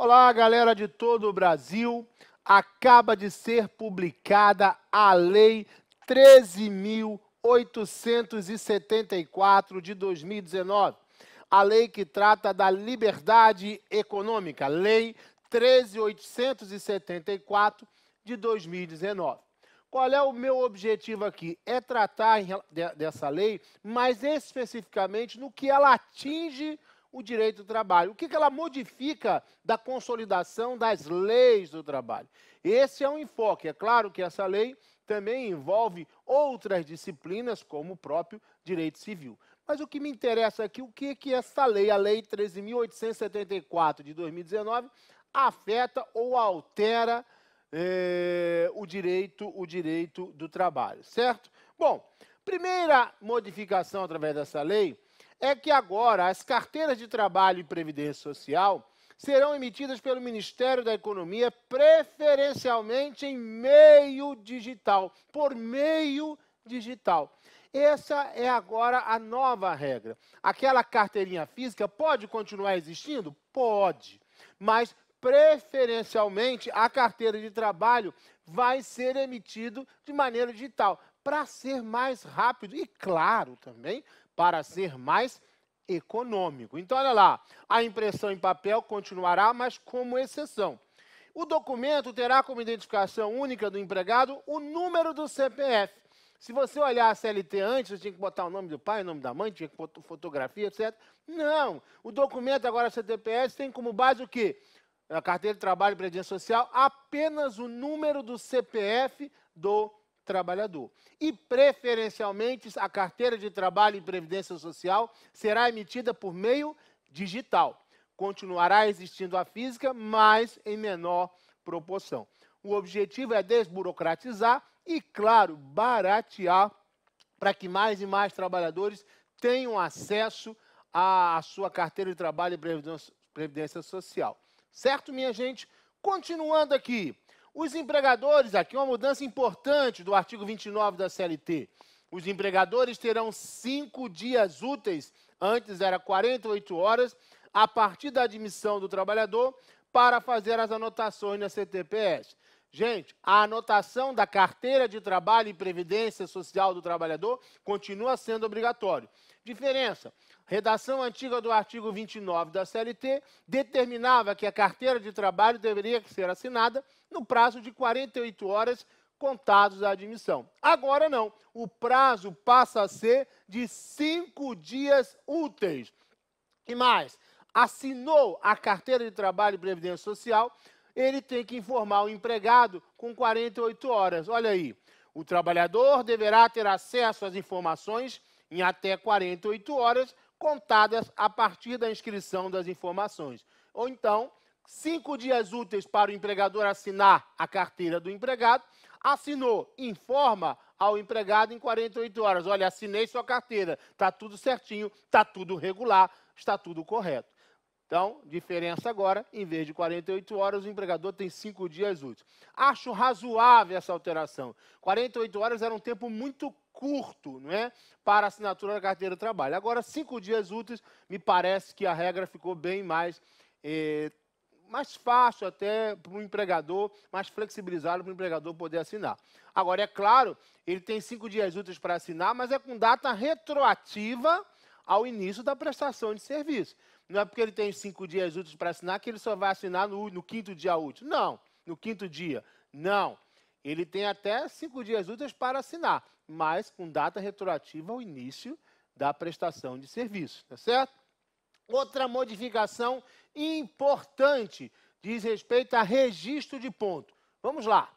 Olá, galera de todo o Brasil. Acaba de ser publicada a Lei 13.874 de 2019, a lei que trata da liberdade econômica, Lei 13.874 de 2019. Qual é o meu objetivo aqui? É tratar dessa lei, mais especificamente no que ela atinge o direito do trabalho. O que, que ela modifica da consolidação das leis do trabalho? Esse é um enfoque. É claro que essa lei também envolve outras disciplinas, como o próprio direito civil. Mas o que me interessa aqui, o que, que essa lei, a Lei 13.874 de 2019, afeta ou altera eh, o, direito, o direito do trabalho, certo? Bom, primeira modificação através dessa lei é que agora as carteiras de trabalho e previdência social serão emitidas pelo Ministério da Economia, preferencialmente em meio digital, por meio digital. Essa é agora a nova regra. Aquela carteirinha física pode continuar existindo? Pode, mas preferencialmente a carteira de trabalho vai ser emitido de maneira digital para ser mais rápido e, claro, também para ser mais econômico. Então, olha lá, a impressão em papel continuará, mas como exceção. O documento terá como identificação única do empregado o número do CPF. Se você olhar a CLT antes, você tinha que botar o nome do pai, o nome da mãe, tinha que botar fotografia, etc. Não! O documento agora CTPS tem como base o quê? A carteira de trabalho e previdência social, apenas o número do CPF do trabalhador. E, preferencialmente, a carteira de trabalho e previdência social será emitida por meio digital. Continuará existindo a física, mas em menor proporção. O objetivo é desburocratizar e, claro, baratear para que mais e mais trabalhadores tenham acesso à sua carteira de trabalho e previdência social. Certo, minha gente? Continuando aqui. Os empregadores, aqui uma mudança importante do artigo 29 da CLT. Os empregadores terão cinco dias úteis, antes era 48 horas, a partir da admissão do trabalhador, para fazer as anotações na CTPS. Gente, a anotação da carteira de trabalho e previdência social do trabalhador continua sendo obrigatório. Diferença: redação antiga do artigo 29 da CLT determinava que a carteira de trabalho deveria ser assinada no prazo de 48 horas contados à admissão. Agora não, o prazo passa a ser de cinco dias úteis. E mais, assinou a carteira de trabalho e previdência social ele tem que informar o empregado com 48 horas. Olha aí, o trabalhador deverá ter acesso às informações em até 48 horas contadas a partir da inscrição das informações. Ou então, cinco dias úteis para o empregador assinar a carteira do empregado. Assinou, informa ao empregado em 48 horas. Olha, assinei sua carteira, está tudo certinho, está tudo regular, está tudo correto. Então, diferença agora, em vez de 48 horas, o empregador tem 5 dias úteis. Acho razoável essa alteração. 48 horas era um tempo muito curto, não é? Para assinatura da carteira de trabalho. Agora, 5 dias úteis, me parece que a regra ficou bem mais. Eh, mais fácil até para o empregador, mais flexibilizado para o empregador poder assinar. Agora, é claro, ele tem cinco dias úteis para assinar, mas é com data retroativa ao início da prestação de serviço. Não é porque ele tem cinco dias úteis para assinar que ele só vai assinar no, no quinto dia útil. Não, no quinto dia. Não. Ele tem até cinco dias úteis para assinar, mas com data retroativa ao início da prestação de serviço, tá certo? Outra modificação importante diz respeito a registro de ponto. Vamos lá.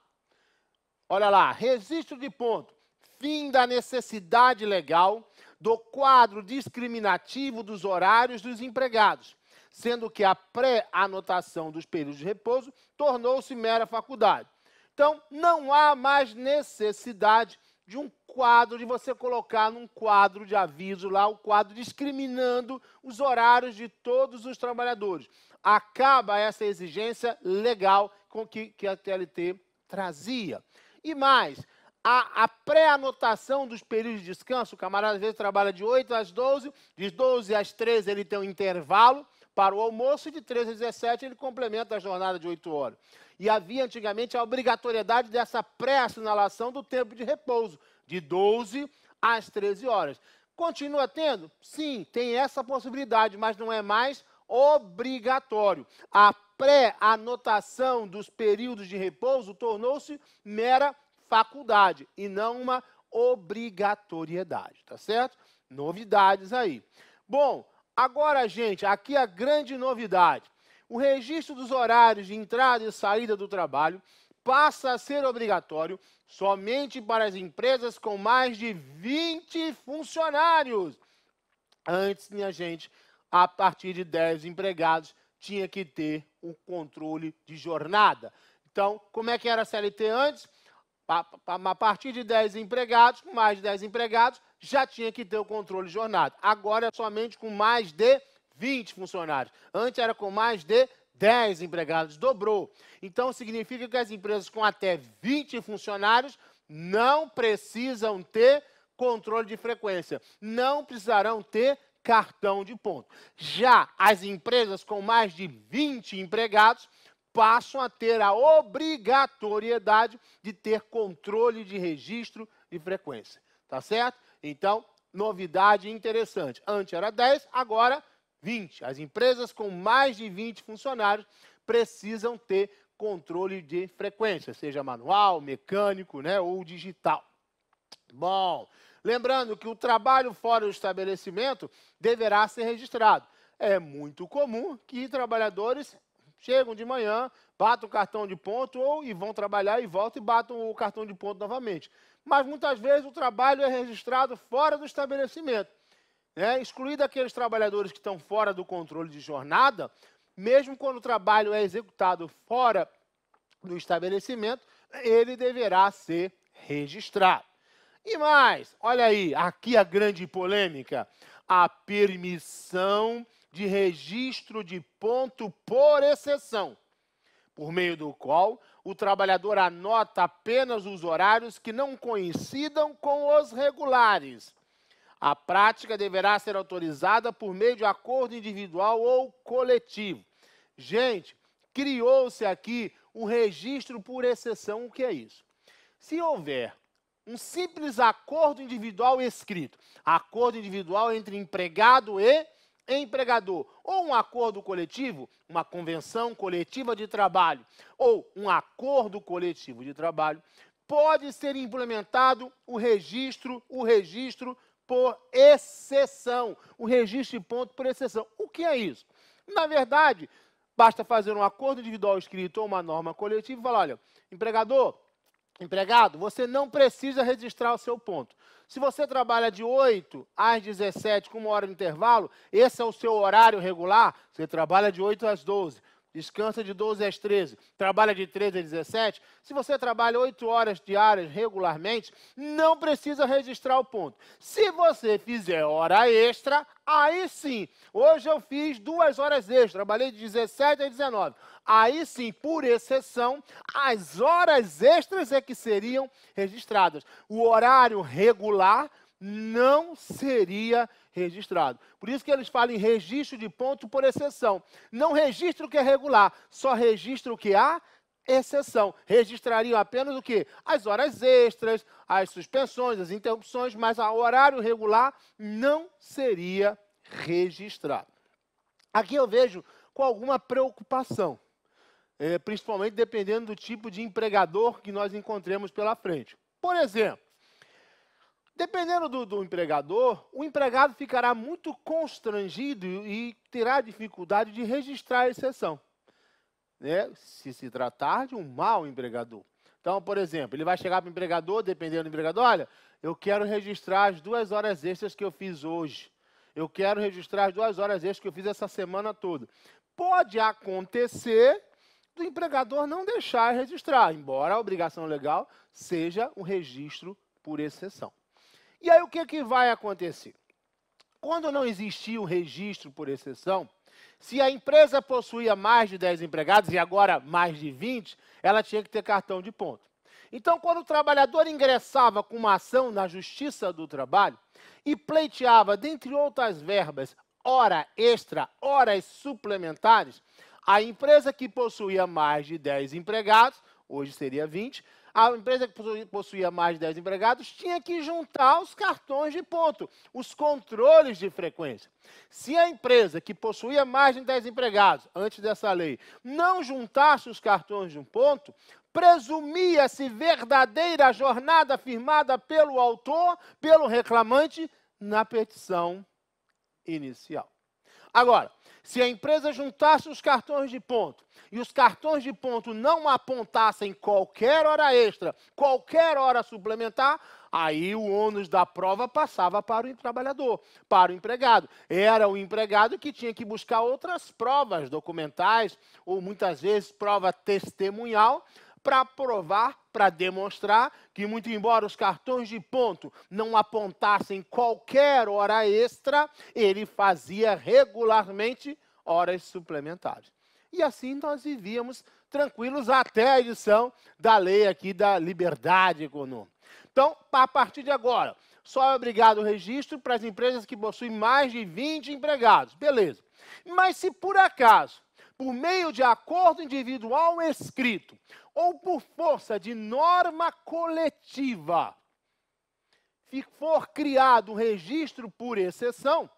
Olha lá, registro de ponto. Fim da necessidade legal do quadro discriminativo dos horários dos empregados, sendo que a pré-anotação dos períodos de repouso tornou-se mera faculdade. Então, não há mais necessidade de um quadro, de você colocar num quadro de aviso lá, o um quadro discriminando os horários de todos os trabalhadores. Acaba essa exigência legal com que, que a TLT trazia. E mais, a, a pré-anotação dos períodos de descanso. O camarada às vezes trabalha de 8 às 12, de 12 às 13 ele tem um intervalo para o almoço e de 13 às 17 ele complementa a jornada de 8 horas. E havia antigamente a obrigatoriedade dessa pré-assinalação do tempo de repouso, de 12 às 13 horas. Continua tendo? Sim, tem essa possibilidade, mas não é mais obrigatório. A pré-anotação dos períodos de repouso tornou-se mera faculdade e não uma obrigatoriedade, tá certo? Novidades aí. Bom, agora, gente, aqui a grande novidade. O registro dos horários de entrada e saída do trabalho passa a ser obrigatório somente para as empresas com mais de 20 funcionários. Antes, minha gente, a partir de 10 empregados tinha que ter o um controle de jornada. Então, como é que era a CLT antes? A partir de 10 empregados, com mais de 10 empregados, já tinha que ter o controle de jornada. Agora é somente com mais de 20 funcionários. Antes era com mais de 10 empregados, dobrou. Então significa que as empresas com até 20 funcionários não precisam ter controle de frequência, não precisarão ter cartão de ponto. Já as empresas com mais de 20 empregados passam a ter a obrigatoriedade de ter controle de registro de frequência. Tá certo? Então, novidade interessante. Antes era 10, agora 20. As empresas com mais de 20 funcionários precisam ter controle de frequência, seja manual, mecânico né, ou digital. Bom, lembrando que o trabalho fora do estabelecimento deverá ser registrado. É muito comum que trabalhadores Chegam de manhã, batem o cartão de ponto ou e vão trabalhar e voltam e batem o cartão de ponto novamente. Mas muitas vezes o trabalho é registrado fora do estabelecimento. Né? Excluído aqueles trabalhadores que estão fora do controle de jornada, mesmo quando o trabalho é executado fora do estabelecimento, ele deverá ser registrado. E mais, olha aí, aqui a grande polêmica: a permissão de registro de ponto por exceção, por meio do qual o trabalhador anota apenas os horários que não coincidam com os regulares. A prática deverá ser autorizada por meio de acordo individual ou coletivo. Gente, criou-se aqui um registro por exceção. O que é isso? Se houver um simples acordo individual escrito, acordo individual entre empregado e empregador, ou um acordo coletivo, uma convenção coletiva de trabalho, ou um acordo coletivo de trabalho, pode ser implementado o registro, o registro por exceção, o registro de ponto por exceção. O que é isso? Na verdade, basta fazer um acordo individual escrito ou uma norma coletiva e falar, olha, empregador, empregado, você não precisa registrar o seu ponto. Se você trabalha de 8 às 17 com uma hora de intervalo, esse é o seu horário regular, você trabalha de 8 às 12 descansa de 12 às 13, trabalha de 13 às 17, se você trabalha 8 horas diárias regularmente, não precisa registrar o ponto. Se você fizer hora extra, aí sim. Hoje eu fiz duas horas extra, trabalhei de 17 às 19. Aí sim, por exceção, as horas extras é que seriam registradas. O horário regular não seria registrado registrado. Por isso que eles falam em registro de ponto por exceção. Não registra o que é regular, só registra o que há é exceção. Registrariam apenas o que? As horas extras, as suspensões, as interrupções, mas o horário regular não seria registrado. Aqui eu vejo com alguma preocupação, eh, principalmente dependendo do tipo de empregador que nós encontremos pela frente. Por exemplo, Dependendo do, do, empregador, o empregado ficará muito constrangido e terá dificuldade de registrar a exceção, né? se se tratar de um mau empregador. Então, por exemplo, ele vai chegar para o empregador, dependendo do empregador, olha, eu quero registrar as duas horas extras que eu fiz hoje. Eu quero registrar as duas horas extras que eu fiz essa semana toda. Pode acontecer do empregador não deixar registrar, embora a obrigação legal seja o registro por exceção. E aí o que, que vai acontecer? Quando não existia o registro por exceção, se a empresa possuía mais de 10 empregados e agora mais de 20, ela tinha que ter cartão de ponto. Então, quando o trabalhador ingressava com uma ação na Justiça do Trabalho e pleiteava, dentre outras verbas, hora extra, horas suplementares, a empresa que possuía mais de 10 empregados, hoje seria 20, a empresa que possuía mais de 10 empregados tinha que juntar os cartões de ponto, os controles de frequência. Se a empresa que possuía mais de 10 empregados, antes dessa lei, não juntasse os cartões de um ponto, presumia-se verdadeira jornada firmada pelo autor, pelo reclamante, na petição inicial. Agora, se a empresa juntasse os cartões de ponto e os cartões de ponto não apontassem qualquer hora extra, qualquer hora suplementar, aí o ônus da prova passava para o trabalhador, para o empregado. Era o empregado que tinha que buscar outras provas documentais ou muitas vezes prova testemunhal para provar para demonstrar que, muito embora os cartões de ponto não apontassem qualquer hora extra, ele fazia regularmente horas suplementares. E assim nós vivíamos tranquilos até a edição da lei aqui da liberdade econômica. Então, a partir de agora, só é obrigado o registro para as empresas que possuem mais de 20 empregados. Beleza. Mas se por acaso por meio de acordo individual escrito ou por força de norma coletiva, for criado um registro por exceção,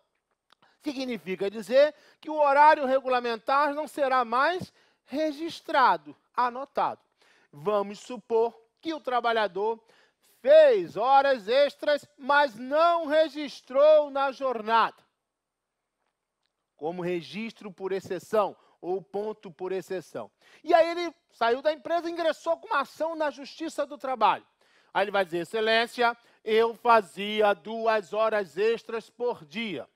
significa dizer que o horário regulamentar não será mais registrado, anotado. Vamos supor que o trabalhador fez horas extras, mas não registrou na jornada. Como registro por exceção, ou ponto por exceção. E aí ele saiu da empresa e ingressou com uma ação na Justiça do Trabalho. Aí ele vai dizer: Excelência, eu fazia duas horas extras por dia.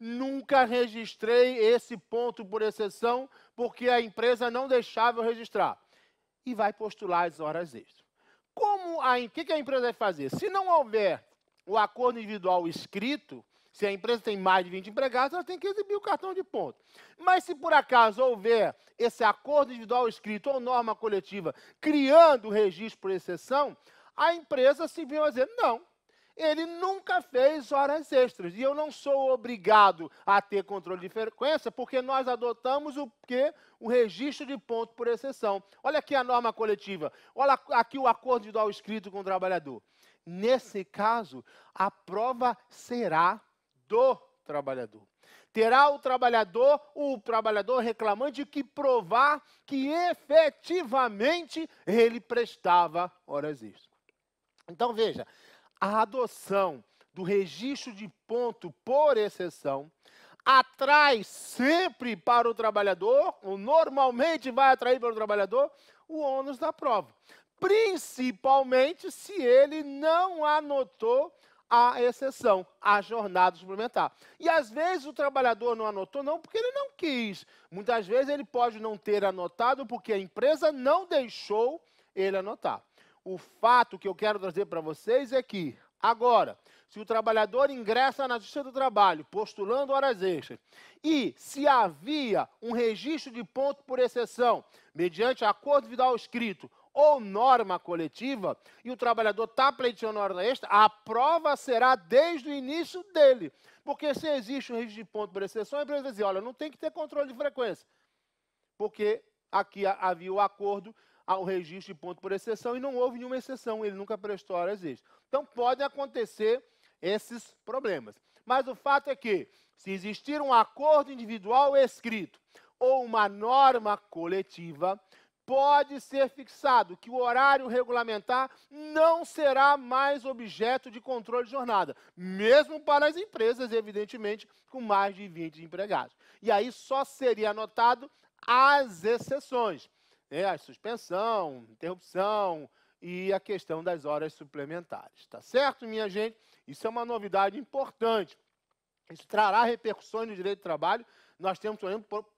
Nunca registrei esse ponto por exceção, porque a empresa não deixava eu registrar. E vai postular as horas extras. Como a, que, que a empresa vai fazer? Se não houver o acordo individual escrito, se a empresa tem mais de 20 empregados, ela tem que exibir o cartão de ponto. Mas se por acaso houver esse acordo individual escrito ou norma coletiva criando o registro por exceção, a empresa se viu a dizer: não, ele nunca fez horas extras. E eu não sou obrigado a ter controle de frequência, porque nós adotamos o que? O registro de ponto por exceção. Olha aqui a norma coletiva. Olha aqui o acordo individual escrito com o trabalhador. Nesse caso, a prova será do trabalhador. Terá o trabalhador, o trabalhador reclamante, que provar que efetivamente ele prestava horas extras. Então veja, a adoção do registro de ponto por exceção atrai sempre para o trabalhador, ou normalmente vai atrair para o trabalhador, o ônus da prova. Principalmente se ele não anotou a exceção, a jornada suplementar. E às vezes o trabalhador não anotou, não porque ele não quis. Muitas vezes ele pode não ter anotado porque a empresa não deixou ele anotar. O fato que eu quero trazer para vocês é que, agora, se o trabalhador ingressa na Justiça do Trabalho postulando horas extras e se havia um registro de ponto por exceção, mediante acordo vidal escrito ou norma coletiva e o trabalhador está pleiteando hora extra, a prova será desde o início dele. Porque se existe um registro de ponto por exceção, a empresa vai dizer, assim, olha, não tem que ter controle de frequência. Porque aqui havia o acordo ao registro de ponto por exceção e não houve nenhuma exceção, ele nunca prestou hora extra. Então podem acontecer esses problemas. Mas o fato é que, se existir um acordo individual escrito ou uma norma coletiva, pode ser fixado que o horário regulamentar não será mais objeto de controle de jornada, mesmo para as empresas, evidentemente, com mais de 20 empregados. E aí só seria anotado as exceções, né? a suspensão, interrupção e a questão das horas suplementares. Tá certo, minha gente? Isso é uma novidade importante. Isso trará repercussões no direito do trabalho. Nós temos,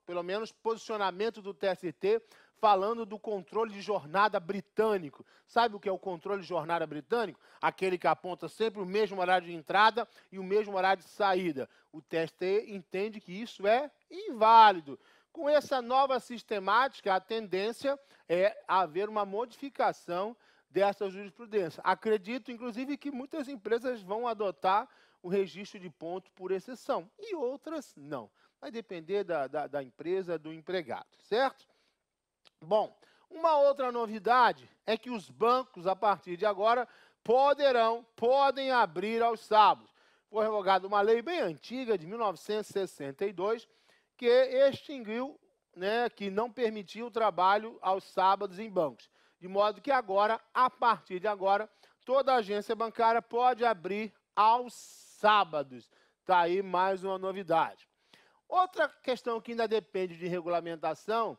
pelo menos posicionamento do TST falando do controle de jornada britânico. Sabe o que é o controle de jornada britânico? Aquele que aponta sempre o mesmo horário de entrada e o mesmo horário de saída. O TST entende que isso é inválido. Com essa nova sistemática, a tendência é haver uma modificação dessa jurisprudência. Acredito, inclusive, que muitas empresas vão adotar o registro de ponto por exceção e outras não. Vai depender da, da, da empresa, do empregado, certo? Bom, uma outra novidade é que os bancos, a partir de agora, poderão, podem abrir aos sábados. Foi revogada uma lei bem antiga, de 1962, que extinguiu, né, que não permitia o trabalho aos sábados em bancos. De modo que agora, a partir de agora, toda agência bancária pode abrir aos sábados. Está aí mais uma novidade. Outra questão que ainda depende de regulamentação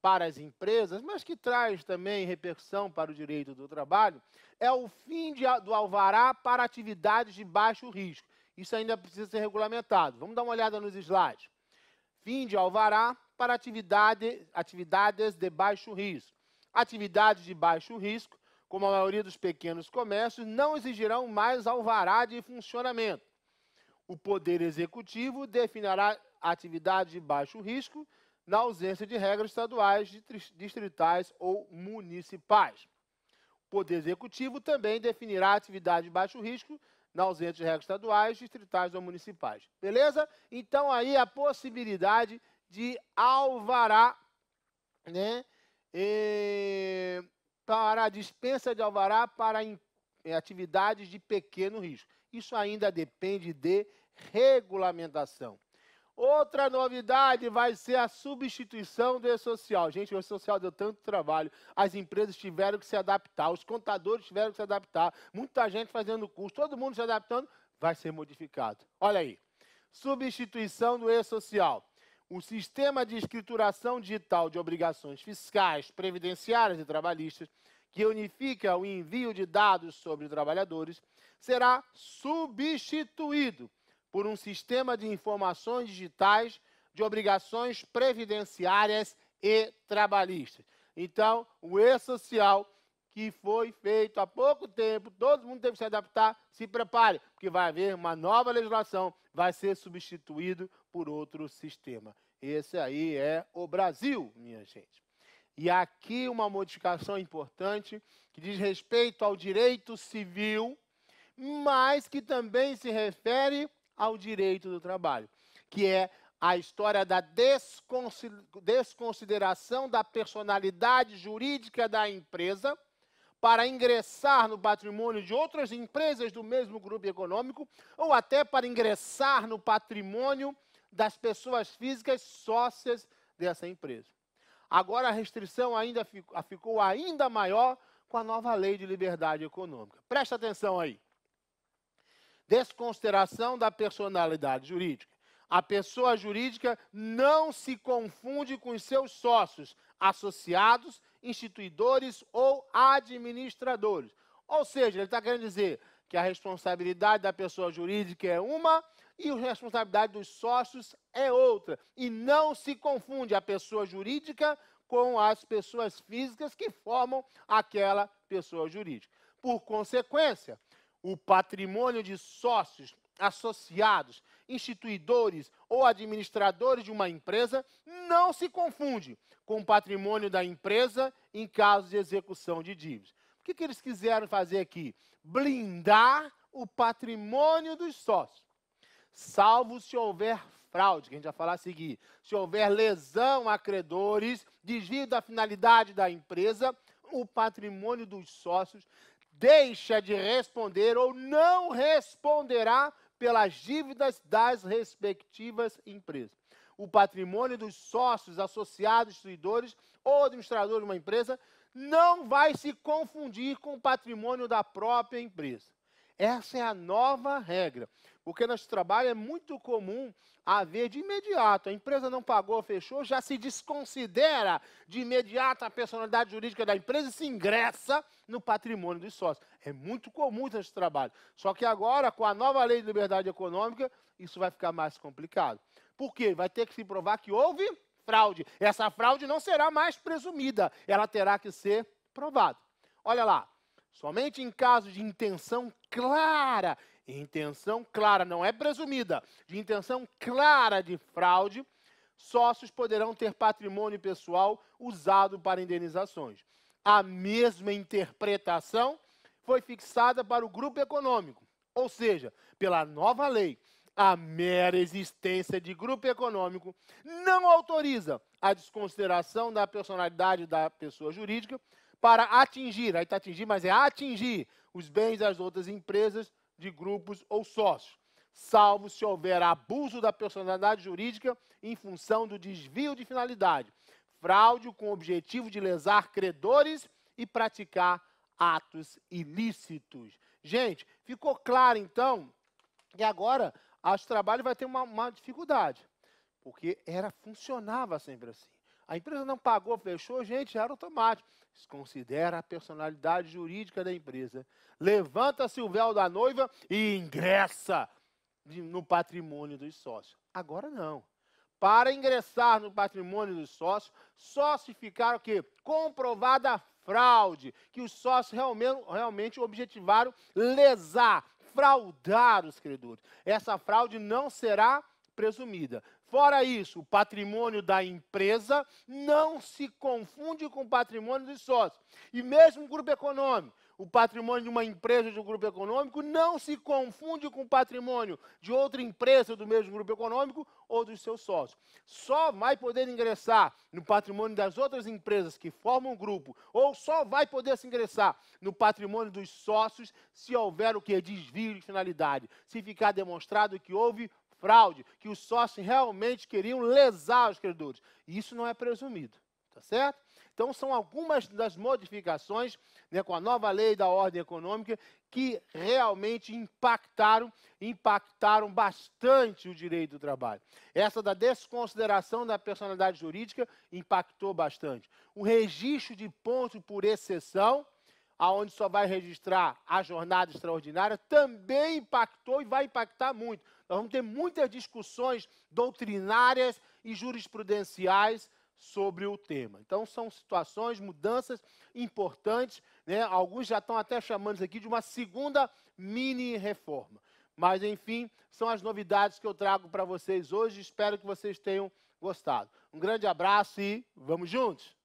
para as empresas, mas que traz também repercussão para o direito do trabalho, é o fim de, do alvará para atividades de baixo risco. Isso ainda precisa ser regulamentado. Vamos dar uma olhada nos slides. Fim de alvará para atividade, atividades de baixo risco. Atividades de baixo risco, como a maioria dos pequenos comércios, não exigirão mais alvará de funcionamento. O Poder Executivo definirá atividades de baixo risco na ausência de regras estaduais, distritais ou municipais. O Poder Executivo também definirá atividade de baixo risco na ausência de regras estaduais, distritais ou municipais. Beleza? Então aí a possibilidade de alvará, né? E, é, para a dispensa de alvará para em, é, atividades de pequeno risco. Isso ainda depende de regulamentação. Outra novidade vai ser a substituição do E-Social. Gente, o E-Social deu tanto trabalho, as empresas tiveram que se adaptar, os contadores tiveram que se adaptar, muita gente fazendo curso, todo mundo se adaptando, vai ser modificado. Olha aí, substituição do E-Social. O sistema de escrituração digital de obrigações fiscais, previdenciárias e trabalhistas, que unifica o envio de dados sobre trabalhadores, será substituído por um sistema de informações digitais de obrigações previdenciárias e trabalhistas. Então, o E-Social, que foi feito há pouco tempo, todo mundo teve que se adaptar, se prepare, porque vai haver uma nova legislação, vai ser substituído por outro sistema. Esse aí é o Brasil, minha gente. E aqui uma modificação importante que diz respeito ao direito civil, mas que também se refere ao direito do trabalho, que é a história da desconsideração da personalidade jurídica da empresa para ingressar no patrimônio de outras empresas do mesmo grupo econômico ou até para ingressar no patrimônio das pessoas físicas sócias dessa empresa. Agora a restrição ainda ficou ainda maior com a nova lei de liberdade econômica. Presta atenção aí. Desconsideração da personalidade jurídica. A pessoa jurídica não se confunde com os seus sócios, associados, instituidores ou administradores. Ou seja, ele está querendo dizer que a responsabilidade da pessoa jurídica é uma e a responsabilidade dos sócios é outra. E não se confunde a pessoa jurídica com as pessoas físicas que formam aquela pessoa jurídica. Por consequência, o patrimônio de sócios, associados, instituidores ou administradores de uma empresa não se confunde com o patrimônio da empresa em caso de execução de dívidas. O que, que eles quiseram fazer aqui? Blindar o patrimônio dos sócios, salvo se houver fraude, que a gente vai falar a seguir, se houver lesão a credores, desvio da finalidade da empresa, o patrimônio dos sócios deixa de responder ou não responderá pelas dívidas das respectivas empresas. O patrimônio dos sócios, associados, distribuidores ou administradores de uma empresa não vai se confundir com o patrimônio da própria empresa. Essa é a nova regra. Porque nesse trabalho é muito comum haver de imediato, a empresa não pagou, fechou, já se desconsidera de imediato a personalidade jurídica da empresa e se ingressa no patrimônio dos sócios. É muito comum esse trabalho. Só que agora, com a nova lei de liberdade econômica, isso vai ficar mais complicado. Por quê? Vai ter que se provar que houve fraude. Essa fraude não será mais presumida, ela terá que ser provada. Olha lá, somente em caso de intenção clara intenção clara, não é presumida, de intenção clara de fraude, sócios poderão ter patrimônio pessoal usado para indenizações. A mesma interpretação foi fixada para o grupo econômico, ou seja, pela nova lei, a mera existência de grupo econômico não autoriza a desconsideração da personalidade da pessoa jurídica para atingir, aí está atingir, mas é atingir os bens das outras empresas de grupos ou sócios, salvo se houver abuso da personalidade jurídica em função do desvio de finalidade, fraude com o objetivo de lesar credores e praticar atos ilícitos. Gente, ficou claro então que agora acho que o trabalho vai ter uma, uma dificuldade, porque era funcionava sempre assim. A empresa não pagou, fechou, gente, era automático. Desconsidera a personalidade jurídica da empresa. Levanta-se o véu da noiva e ingressa no patrimônio dos sócios. Agora não. Para ingressar no patrimônio dos sócios, só se ficar o quê? Comprovada fraude, que os sócios realmente, realmente objetivaram lesar, fraudar os credores. Essa fraude não será presumida. Fora isso, o patrimônio da empresa não se confunde com o patrimônio dos sócios. E mesmo o grupo econômico, o patrimônio de uma empresa de um grupo econômico não se confunde com o patrimônio de outra empresa do mesmo grupo econômico ou dos seus sócios. Só vai poder ingressar no patrimônio das outras empresas que formam o grupo, ou só vai poder se ingressar no patrimônio dos sócios se houver o que desvio de finalidade, se ficar demonstrado que houve fraude, que os sócios realmente queriam lesar os credores. E isso não é presumido, tá certo? Então, são algumas das modificações né, com a nova lei da ordem econômica que realmente impactaram, impactaram bastante o direito do trabalho. Essa da desconsideração da personalidade jurídica impactou bastante. O registro de ponto por exceção, aonde só vai registrar a jornada extraordinária, também impactou e vai impactar muito nós vamos ter muitas discussões doutrinárias e jurisprudenciais sobre o tema. Então, são situações, mudanças importantes. Né? Alguns já estão até chamando isso aqui de uma segunda mini-reforma. Mas, enfim, são as novidades que eu trago para vocês hoje. Espero que vocês tenham gostado. Um grande abraço e vamos juntos!